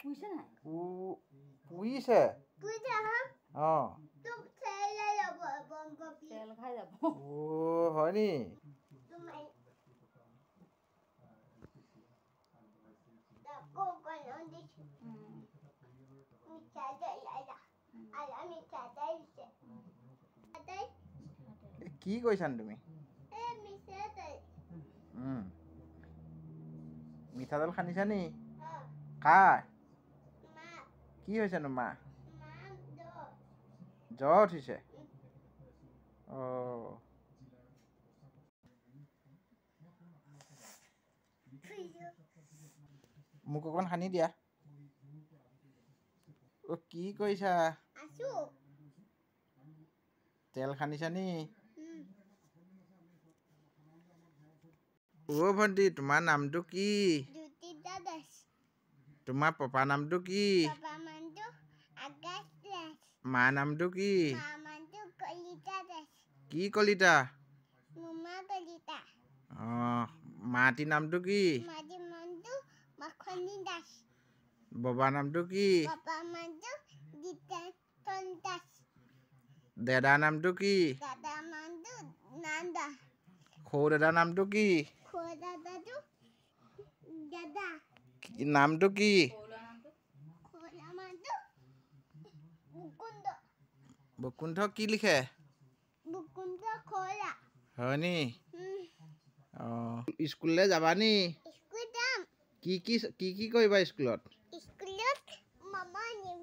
পুইছে না পুইছে পুইছে হ্যাঁ তুমি খেলে যাব বম্ব তেল খাই যাব ও হয় নি তুমি কি কৈছান তুমি মিঠাতেল খানিছা নি কাৰ Iya, saya nomor empat. Cok, di oh, muka kan Hanid ya? Oke, kok bisa? Asu, telekannya sini. Oh, mandi di mana? Duki, di titi মা নামটো কি কি কলিতা মাতি নামটো কি বাবা নামটো কি দাদা নামটো কি সৌ দাদা নামটো কি নামটো কি बकुंठ कि लिखे बकुंठ खोला हनी हम्म। स्कूल ले जाबानी स्कूल जाम की की की की कइबा स्कूलत स्कूलत मामा नि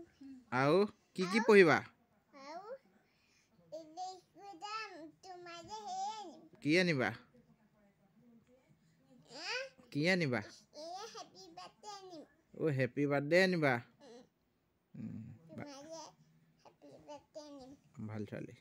आउ की की पहिबा आउ इले स्कूल जाम तुमारे हे की आनिबा की आनिबा ए हैप्पी बर्थडे आनिम ओ हैप्पी बर्थडे आनिबा भल चले